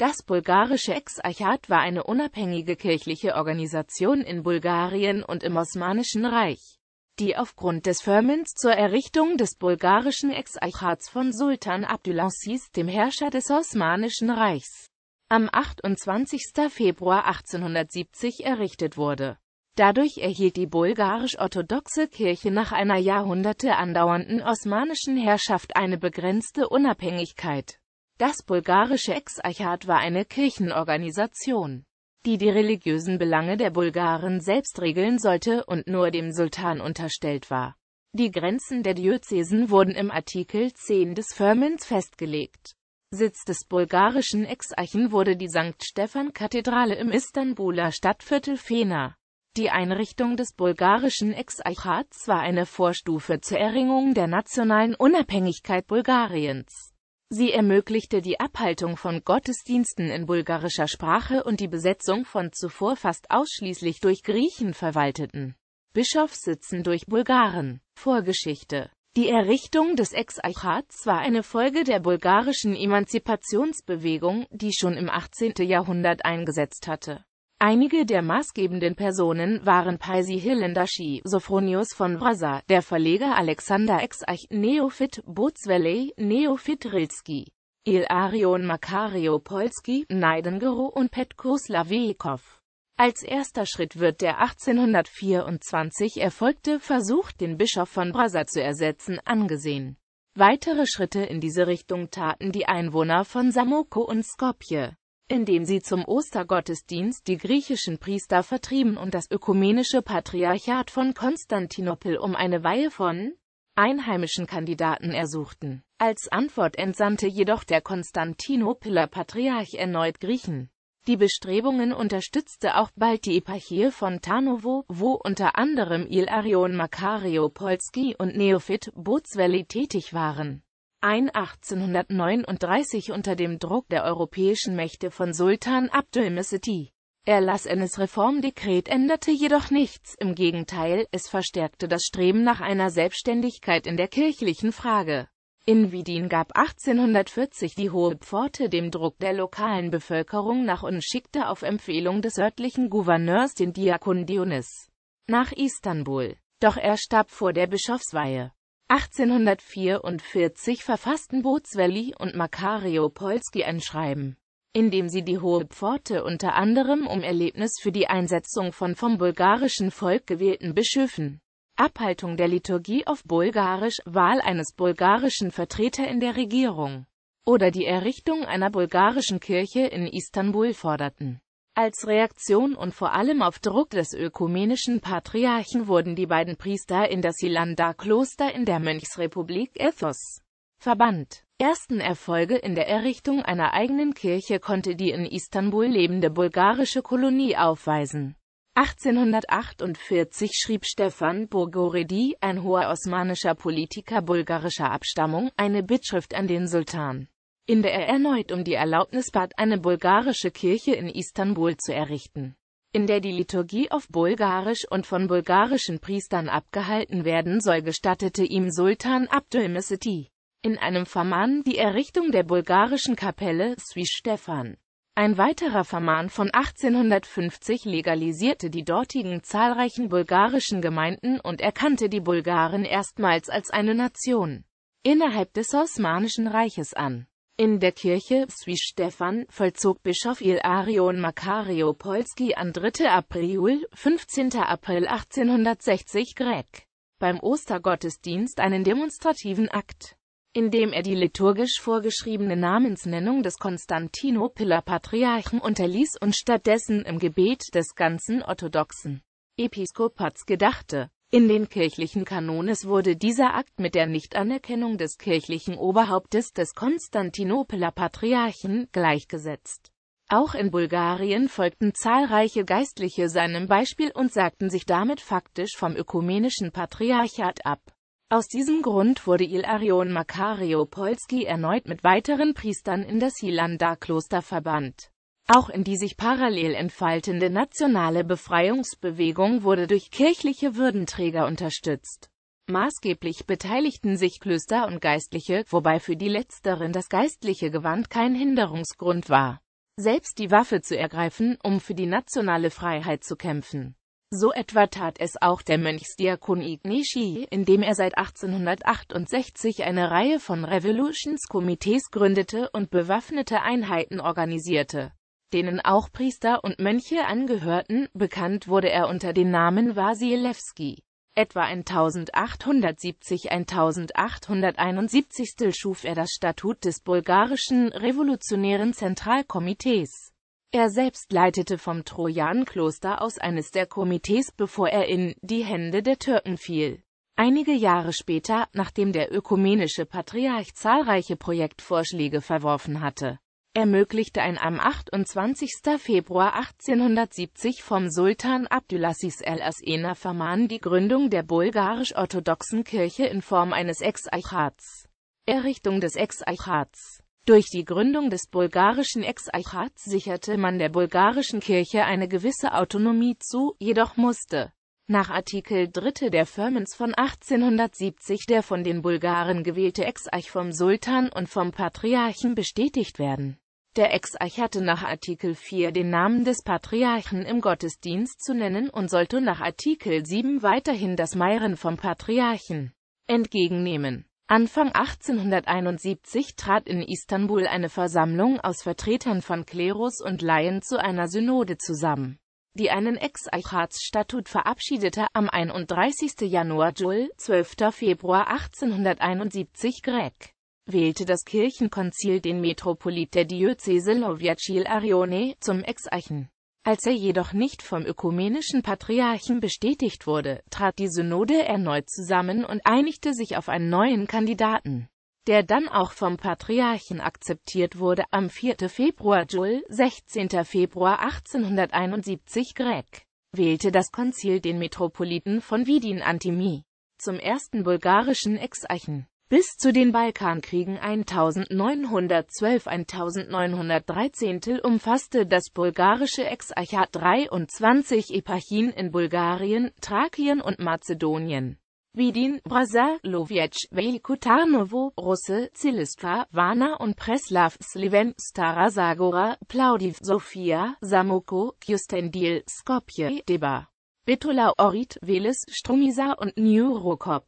Das bulgarische Exarchat war eine unabhängige kirchliche Organisation in Bulgarien und im Osmanischen Reich, die aufgrund des Firmens zur Errichtung des bulgarischen Exarchats von Sultan Abdülaziz, dem Herrscher des Osmanischen Reichs, am 28. Februar 1870 errichtet wurde. Dadurch erhielt die bulgarisch-orthodoxe Kirche nach einer Jahrhunderte andauernden osmanischen Herrschaft eine begrenzte Unabhängigkeit. Das bulgarische Exarchat war eine Kirchenorganisation, die die religiösen Belange der Bulgaren selbst regeln sollte und nur dem Sultan unterstellt war. Die Grenzen der Diözesen wurden im Artikel 10 des Firmens festgelegt. Sitz des bulgarischen Exarchen wurde die St. Stephan-Kathedrale im Istanbuler Stadtviertel Fena. Die Einrichtung des bulgarischen Exarchats war eine Vorstufe zur Erringung der nationalen Unabhängigkeit Bulgariens. Sie ermöglichte die Abhaltung von Gottesdiensten in bulgarischer Sprache und die Besetzung von zuvor fast ausschließlich durch Griechen verwalteten Bischofssitzen durch Bulgaren. Vorgeschichte Die Errichtung des Exarchats war eine Folge der bulgarischen Emanzipationsbewegung, die schon im 18. Jahrhundert eingesetzt hatte Einige der maßgebenden Personen waren Paisi Hillendashi, Sophronius von Brasa, der Verleger Alexander Exarch, Neofit Bozwelley, Neofit Rilski, Ilarion Makario Polski, Neidengero und Petko Slavejekow. Als erster Schritt wird der 1824 erfolgte Versuch, den Bischof von Brasa zu ersetzen, angesehen. Weitere Schritte in diese Richtung taten die Einwohner von Samoko und Skopje indem sie zum Ostergottesdienst die griechischen Priester vertrieben und das ökumenische Patriarchat von Konstantinopel um eine Weihe von einheimischen Kandidaten ersuchten. Als Antwort entsandte jedoch der Konstantinopeler Patriarch erneut Griechen. Die Bestrebungen unterstützte auch bald die Eparchie von Tarnovo, wo unter anderem Ilarion Makario Polski und Neofit Bozwelli tätig waren ein 1839 unter dem Druck der europäischen Mächte von Sultan Abdülmeseti. Er las eines Reformdekret änderte jedoch nichts, im Gegenteil, es verstärkte das Streben nach einer Selbstständigkeit in der kirchlichen Frage. In Widin gab 1840 die Hohe Pforte dem Druck der lokalen Bevölkerung nach und schickte auf Empfehlung des örtlichen Gouverneurs den Diakon Dionys nach Istanbul. Doch er starb vor der Bischofsweihe. 1844 verfassten Bozzuoli und Makario Polski ein Schreiben, in dem sie die Hohe Pforte unter anderem um Erlebnis für die Einsetzung von vom bulgarischen Volk gewählten Bischöfen, Abhaltung der Liturgie auf Bulgarisch, Wahl eines bulgarischen Vertreter in der Regierung oder die Errichtung einer bulgarischen Kirche in Istanbul forderten als Reaktion und vor allem auf Druck des ökumenischen Patriarchen wurden die beiden Priester in das Hilanda-Kloster in der Mönchsrepublik Ethos verbannt. Ersten Erfolge in der Errichtung einer eigenen Kirche konnte die in Istanbul lebende bulgarische Kolonie aufweisen. 1848 schrieb Stefan Burgoredi, ein hoher osmanischer Politiker bulgarischer Abstammung, eine Bittschrift an den Sultan in der er erneut um die Erlaubnis bat, eine bulgarische Kirche in Istanbul zu errichten, in der die Liturgie auf Bulgarisch und von bulgarischen Priestern abgehalten werden soll, gestattete ihm Sultan Abdülmeseti in einem Vermann die Errichtung der bulgarischen Kapelle Svi Stefan. Ein weiterer Vermann von 1850 legalisierte die dortigen zahlreichen bulgarischen Gemeinden und erkannte die Bulgaren erstmals als eine Nation innerhalb des Osmanischen Reiches an in der Kirche Swi-Stefan vollzog Bischof Ilarion Makario Polski am 3. April, 15. April 1860 Greg beim Ostergottesdienst einen demonstrativen Akt, in dem er die liturgisch vorgeschriebene Namensnennung des Konstantinopeler Patriarchen unterließ und stattdessen im Gebet des ganzen orthodoxen Episkopats gedachte. In den kirchlichen Kanones wurde dieser Akt mit der Nichtanerkennung des kirchlichen Oberhauptes des Konstantinopeler Patriarchen gleichgesetzt. Auch in Bulgarien folgten zahlreiche Geistliche seinem Beispiel und sagten sich damit faktisch vom ökumenischen Patriarchat ab. Aus diesem Grund wurde Ilarion Makario Polski erneut mit weiteren Priestern in das hilanda kloster verbannt. Auch in die sich parallel entfaltende nationale Befreiungsbewegung wurde durch kirchliche Würdenträger unterstützt. Maßgeblich beteiligten sich Klöster und Geistliche, wobei für die Letzteren das geistliche Gewand kein Hinderungsgrund war, selbst die Waffe zu ergreifen, um für die nationale Freiheit zu kämpfen. So etwa tat es auch der Mönchsdiakon Ignacy, indem er seit 1868 eine Reihe von Revolutions-Komitees gründete und bewaffnete Einheiten organisierte denen auch Priester und Mönche angehörten, bekannt wurde er unter dem Namen Wasilewski. Etwa 1870-1871 schuf er das Statut des bulgarischen Revolutionären Zentralkomitees. Er selbst leitete vom Trojankloster aus eines der Komitees, bevor er in die Hände der Türken fiel. Einige Jahre später, nachdem der ökumenische Patriarch zahlreiche Projektvorschläge verworfen hatte, ermöglichte ein am 28. Februar 1870 vom Sultan Abdülaziz el-Asena Verman die Gründung der bulgarisch-orthodoxen Kirche in Form eines Exarchats. Errichtung des Exarchats Durch die Gründung des bulgarischen Exarchats sicherte man der bulgarischen Kirche eine gewisse Autonomie zu, jedoch musste nach Artikel 3 der Firmens von 1870 der von den Bulgaren gewählte Exarch vom Sultan und vom Patriarchen bestätigt werden. Der Exarch hatte nach Artikel 4 den Namen des Patriarchen im Gottesdienst zu nennen und sollte nach Artikel 7 weiterhin das Meiren vom Patriarchen entgegennehmen. Anfang 1871 trat in Istanbul eine Versammlung aus Vertretern von Klerus und Laien zu einer Synode zusammen die einen Ex-Eichratsstatut verabschiedete, am 31. Januar Jules, 12. Februar 1871 Greg wählte das Kirchenkonzil den Metropolit der Diözese Loviacil Arione zum Ex-Eichen. Als er jedoch nicht vom ökumenischen Patriarchen bestätigt wurde, trat die Synode erneut zusammen und einigte sich auf einen neuen Kandidaten der dann auch vom Patriarchen akzeptiert wurde, am 4. Februar Jul, 16. Februar 1871 Greg, wählte das Konzil den Metropoliten von Vidin Antimi zum ersten bulgarischen Exarchen. Bis zu den Balkankriegen 1912-1913 umfasste das bulgarische Exarchat 23 Eparchien in Bulgarien, Thrakien und Mazedonien. Vidin, Braza, Brazalovec, Velikutarnovo, Russe, Zilistva, Vana und Preslav, Sliven, Stara Zagora, Plaudiv, Sofia, Samoko, Kjustendil, Skopje, Deba, Bitula, Orit, Veles, Strumisa und New Rokop.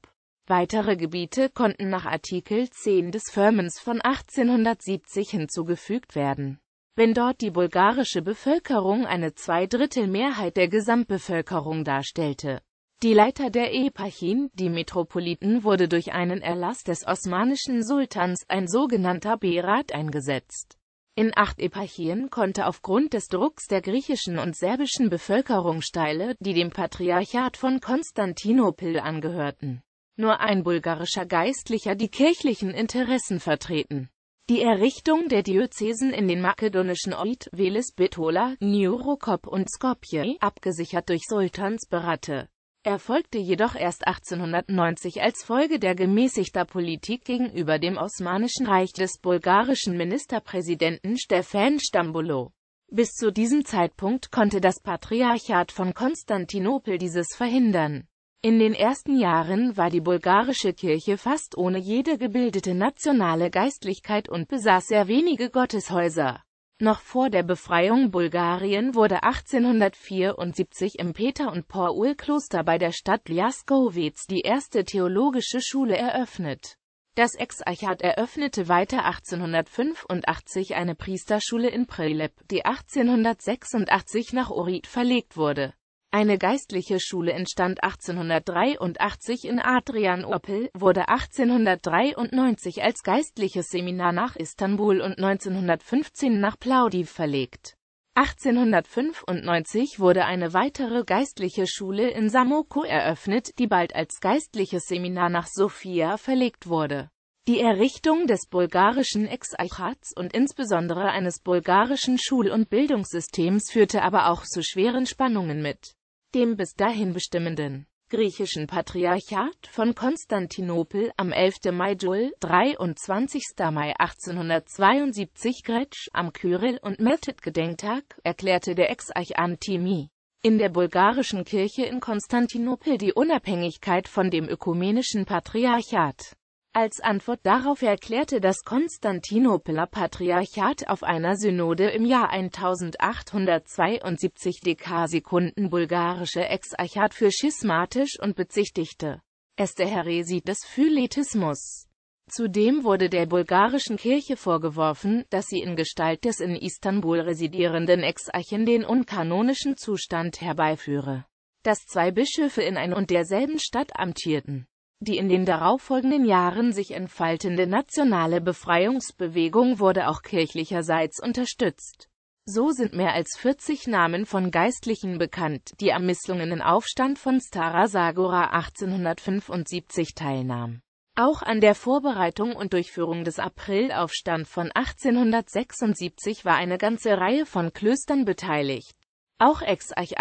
Weitere Gebiete konnten nach Artikel 10 des Firmens von 1870 hinzugefügt werden. Wenn dort die bulgarische Bevölkerung eine Zweidrittelmehrheit der Gesamtbevölkerung darstellte, die Leiter der Eparchien, die Metropoliten, wurde durch einen Erlass des osmanischen Sultans, ein sogenannter Berat, eingesetzt. In acht Eparchien konnte aufgrund des Drucks der griechischen und serbischen Bevölkerung Steile, die dem Patriarchat von Konstantinopel angehörten, nur ein bulgarischer Geistlicher die kirchlichen Interessen vertreten. Die Errichtung der Diözesen in den makedonischen Oid, Veles Bitola, Niurokop und Skopje, abgesichert durch Sultansberate, erfolgte jedoch erst 1890 als Folge der gemäßigter Politik gegenüber dem Osmanischen Reich des bulgarischen Ministerpräsidenten Stefan Stambulo. Bis zu diesem Zeitpunkt konnte das Patriarchat von Konstantinopel dieses verhindern. In den ersten Jahren war die bulgarische Kirche fast ohne jede gebildete nationale Geistlichkeit und besaß sehr wenige Gotteshäuser. Noch vor der Befreiung Bulgarien wurde 1874 im Peter- und Paul-Kloster bei der Stadt Ljaskowitz die erste theologische Schule eröffnet. Das Exarchat eröffnete weiter 1885 eine Priesterschule in Prilep, die 1886 nach Ohrid verlegt wurde eine geistliche Schule entstand 1883 in Adrianopel, wurde 1893 als geistliches Seminar nach Istanbul und 1915 nach Plaudiv verlegt. 1895 wurde eine weitere geistliche Schule in Samoko eröffnet, die bald als geistliches Seminar nach Sofia verlegt wurde. Die Errichtung des bulgarischen Exarchats und insbesondere eines bulgarischen Schul- und Bildungssystems führte aber auch zu schweren Spannungen mit dem bis dahin bestimmenden griechischen Patriarchat von Konstantinopel am 11. Mai Jul, 23. Mai 1872 Gretsch am Kyrill- und Method-Gedenktag, erklärte der Ex-Arch Antimi in der bulgarischen Kirche in Konstantinopel die Unabhängigkeit von dem ökumenischen Patriarchat. Als Antwort darauf erklärte das Konstantinopeler Patriarchat auf einer Synode im Jahr 1872 Dekasekunden bulgarische Exarchat für schismatisch und bezichtigte es der Häresie des Phyletismus. Zudem wurde der bulgarischen Kirche vorgeworfen, dass sie in Gestalt des in Istanbul residierenden Exarchen den unkanonischen Zustand herbeiführe, dass zwei Bischöfe in ein und derselben Stadt amtierten. Die in den darauffolgenden Jahren sich entfaltende nationale Befreiungsbewegung wurde auch kirchlicherseits unterstützt. So sind mehr als 40 Namen von Geistlichen bekannt, die am misslungenen Aufstand von Stara Sagora 1875 teilnahmen. Auch an der Vorbereitung und Durchführung des Aprilaufstand von 1876 war eine ganze Reihe von Klöstern beteiligt. Auch Ex-Arch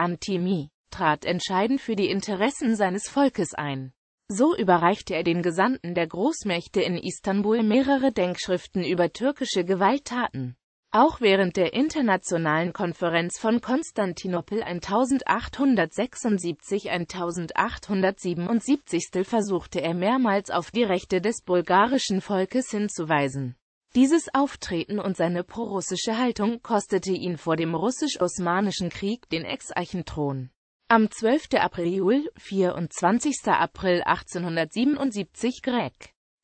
trat entscheidend für die Interessen seines Volkes ein. So überreichte er den Gesandten der Großmächte in Istanbul mehrere Denkschriften über türkische Gewalttaten. Auch während der Internationalen Konferenz von Konstantinopel 1876-1877 versuchte er mehrmals auf die Rechte des bulgarischen Volkes hinzuweisen. Dieses Auftreten und seine prorussische Haltung kostete ihn vor dem russisch-osmanischen Krieg den Ex-Eichenthron. Am 12. April, 24. April 1877 Greg,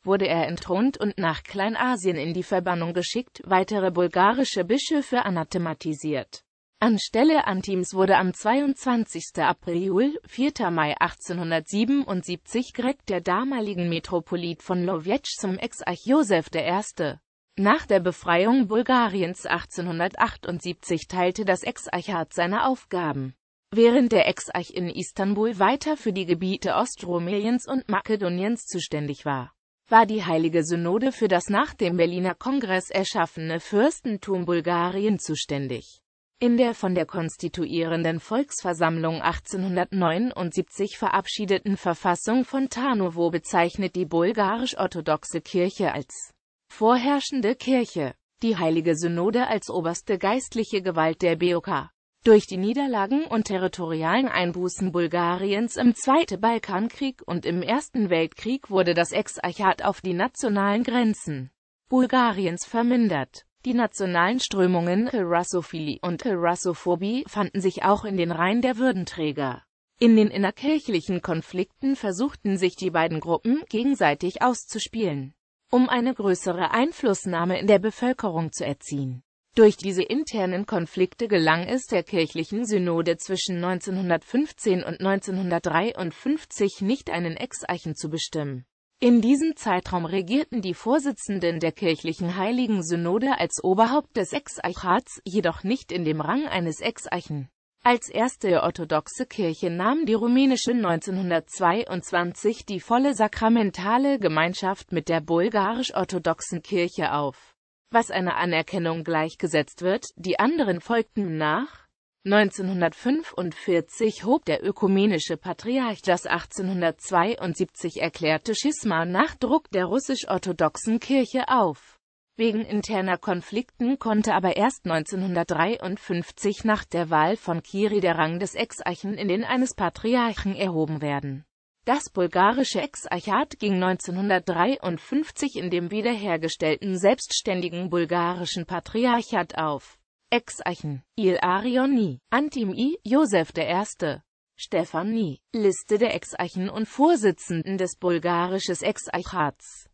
wurde er entthront und nach Kleinasien in die Verbannung geschickt, weitere bulgarische Bischöfe anathematisiert. Anstelle Antims wurde am 22. April, 4. Mai 1877 Greg der damaligen Metropolit von Lovetsch zum Exarch Josef I. Nach der Befreiung Bulgariens 1878 teilte das Exarchat seine Aufgaben während der Exarch in Istanbul weiter für die Gebiete Ostromeliens und Makedoniens zuständig war war die Heilige Synode für das nach dem Berliner Kongress erschaffene Fürstentum Bulgarien zuständig. In der von der konstituierenden Volksversammlung 1879 verabschiedeten Verfassung von Tarnowo bezeichnet die bulgarisch-orthodoxe Kirche als vorherrschende Kirche, die Heilige Synode als oberste geistliche Gewalt der BOK. Durch die Niederlagen und territorialen Einbußen Bulgariens im Zweiten Balkankrieg und im Ersten Weltkrieg wurde das Exarchat auf die nationalen Grenzen Bulgariens vermindert. Die nationalen Strömungen Russophilie und Russophobie fanden sich auch in den Reihen der Würdenträger. In den innerkirchlichen Konflikten versuchten sich die beiden Gruppen gegenseitig auszuspielen, um eine größere Einflussnahme in der Bevölkerung zu erzielen. Durch diese internen Konflikte gelang es der kirchlichen Synode zwischen 1915 und 1953 nicht einen Ex-Eichen zu bestimmen. In diesem Zeitraum regierten die Vorsitzenden der kirchlichen Heiligen Synode als Oberhaupt des Ex-Eichats, jedoch nicht in dem Rang eines Ex-Eichen. Als erste orthodoxe Kirche nahm die rumänische 1922 die volle sakramentale Gemeinschaft mit der bulgarisch-orthodoxen Kirche auf was einer Anerkennung gleichgesetzt wird, die anderen folgten nach. 1945 hob der ökumenische Patriarch das 1872 erklärte Schisma nach Druck der russisch-orthodoxen Kirche auf. Wegen interner Konflikten konnte aber erst 1953 nach der Wahl von Kiri der Rang des Exarchen in den eines Patriarchen erhoben werden das bulgarische Exarchat ging 1953 in dem wiederhergestellten selbstständigen bulgarischen Patriarchat auf. Exarchen Ilarioni, Antimi, Josef I. Stefan Stephanie Liste der Exarchen und Vorsitzenden des bulgarischen Exarchats